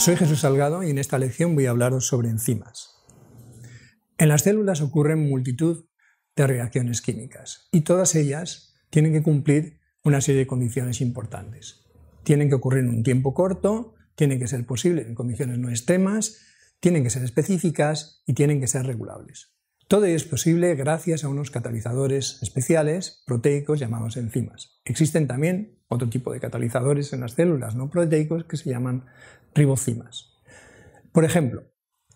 Soy Jesús Salgado y en esta lección voy a hablaros sobre enzimas. En las células ocurren multitud de reacciones químicas y todas ellas tienen que cumplir una serie de condiciones importantes. Tienen que ocurrir en un tiempo corto, tienen que ser posibles en condiciones no extremas, tienen que ser específicas y tienen que ser regulables. Todo es posible gracias a unos catalizadores especiales proteicos llamados enzimas. Existen también otro tipo de catalizadores en las células no proteicos que se llaman ribozimas. Por ejemplo,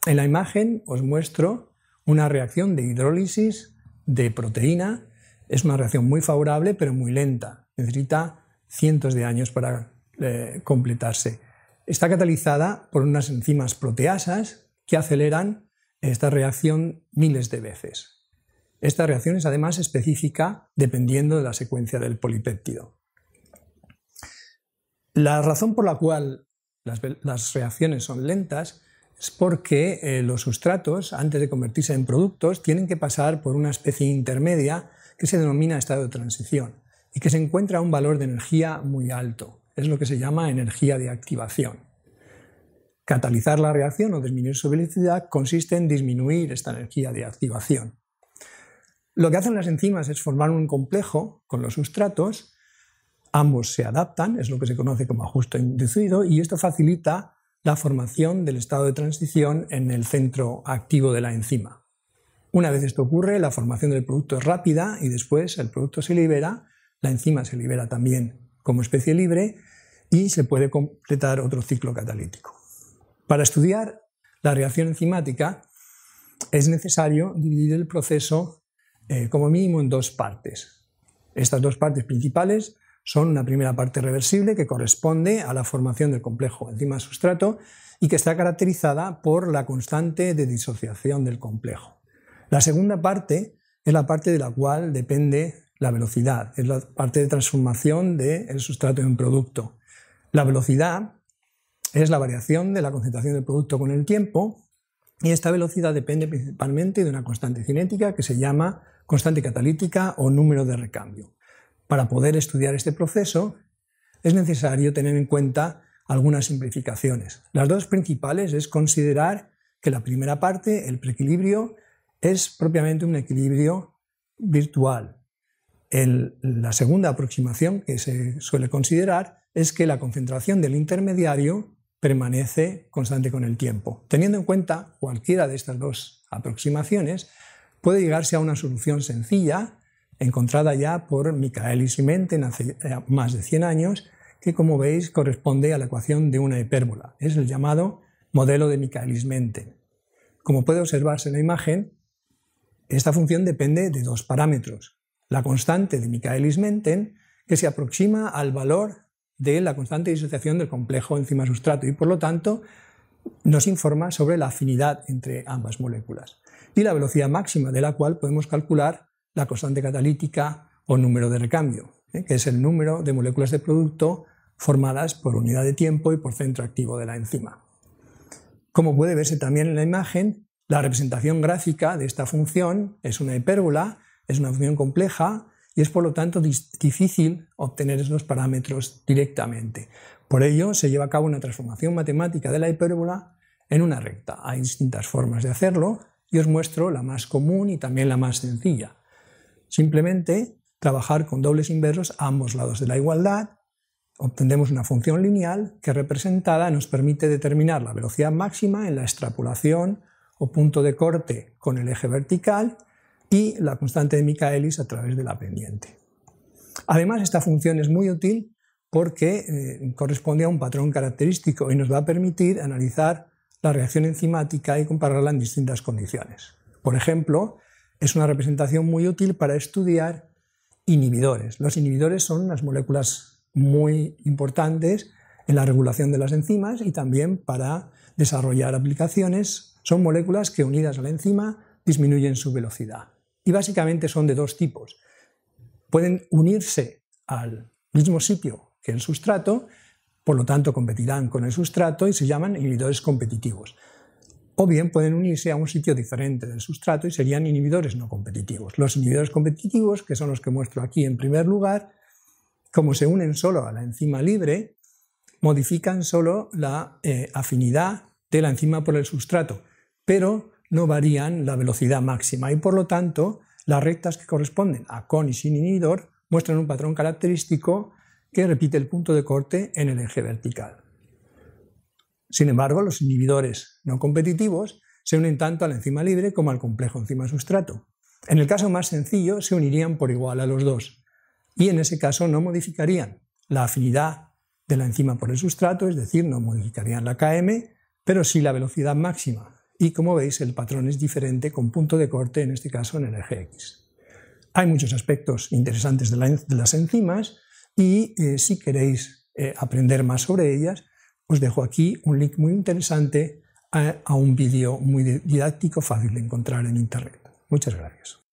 en la imagen os muestro una reacción de hidrólisis de proteína. Es una reacción muy favorable pero muy lenta. Necesita cientos de años para eh, completarse. Está catalizada por unas enzimas proteasas que aceleran esta reacción miles de veces. Esta reacción es además específica dependiendo de la secuencia del polipéptido. La razón por la cual las, reacciones son lentas es porque eh, los sustratos, antes de convertirse en productos, tienen que pasar por una especie intermedia que se denomina estado de transición y que se encuentra un valor de energía muy alto. Es lo que se llama energía de activación. Catalizar la reacción o disminuir su velocidad consiste en disminuir esta energía de activación. Lo que hacen las enzimas es formar un complejo con los sustratos, ambos se adaptan, es lo que se conoce como ajuste inducido, y esto facilita la formación del estado de transición en el centro activo de la enzima. Una vez esto ocurre, la formación del producto es rápida y después el producto se libera, la enzima se libera también como especie libre y se puede completar otro ciclo catalítico. Para estudiar la reacción enzimática es necesario dividir el proceso eh, como mínimo en dos partes. Estas dos partes principales son una primera parte reversible que corresponde a la formación del complejo enzima-sustrato y que está caracterizada por la constante de disociación del complejo. La segunda parte es la parte de la cual depende la velocidad, es la parte de transformación del sustrato en producto. La velocidad es la variación de la concentración del producto con el tiempo y esta velocidad depende principalmente de una constante cinética que se llama constante catalítica o número de recambio. Para poder estudiar este proceso es necesario tener en cuenta algunas simplificaciones. Las dos principales es considerar que la primera parte, el preequilibrio, es propiamente un equilibrio virtual. la segunda aproximación que se suele considerar es que la concentración del intermediario permanece constante con el tiempo. Teniendo en cuenta cualquiera de estas dos aproximaciones, puede llegarse a una solución sencilla, encontrada ya por michaelis y hace más de 100 años, que como veis corresponde a la ecuación de una hipérbola. Es el llamado modelo de Michaelis-Menten. Como puede observarse en la imagen, esta función depende de dos parámetros. La constante de Michaelis-Menten, que se aproxima al valor de la constante disociación del complejo enzima-sustrato y por lo tanto nos informa sobre la afinidad entre ambas moléculas y la velocidad máxima de la cual podemos calcular la constante catalítica o número de recambio, ¿eh? que es el número de moléculas de producto formadas por unidad de tiempo y por centro activo de la enzima. Como puede verse también en la imagen, la representación gráfica de esta función es una hipérbola, es una función compleja y es por lo tanto difícil obtener esos parámetros directamente. Por ello se lleva a cabo una transformación matemática de la hipérbola en una recta. Hay distintas formas de hacerlo y os muestro la más común y también la más sencilla. Simplemente trabajar con dobles inversos a ambos lados de la igualdad, obtendremos una función lineal que representada nos permite determinar la velocidad máxima en la extrapolación o punto de corte con el eje vertical y la constante de Michaelis a través de la pendiente. Además, esta función es muy útil porque eh, corresponde a un patrón característico y nos va a permitir analizar la reacción enzimática y compararla en distintas condiciones. Por ejemplo, es una representación muy útil para estudiar inhibidores. Los inhibidores son unas moléculas muy importantes en la regulación de las enzimas y también para desarrollar aplicaciones. Son moléculas que unidas a la enzima disminuyen su velocidad y básicamente son de dos tipos. Pueden unirse al mismo sitio que el sustrato, por lo tanto competirán con el sustrato y se llaman inhibidores competitivos. O bien pueden unirse a un sitio diferente del sustrato y serían inhibidores no competitivos. Los inhibidores competitivos, que son los que muestro aquí en primer lugar, como se unen solo a la enzima libre, modifican solo la eh, afinidad de la enzima por el sustrato, pero no varían la velocidad máxima y por lo tanto las rectas que corresponden a con y sin inhibidor muestran un patrón característico que repite el punto de corte en el eje vertical. Sin embargo, los inhibidores no competitivos se unen tanto a la enzima libre como al complejo enzima-sustrato. En el caso más sencillo, se unirían por igual a los dos y en ese caso no modificarían la afinidad de la enzima por el sustrato, es decir, no modificarían la KM, pero sí la velocidad máxima y como veis el patrón es diferente con punto de corte, en este caso en el eje X. Hay muchos aspectos interesantes de, de las enzimas y eh, si queréis eh, aprender más sobre ellas, os dejo aquí un link muy interesante a un vídeo muy didáctico, fácil de encontrar en Internet. Muchas gracias.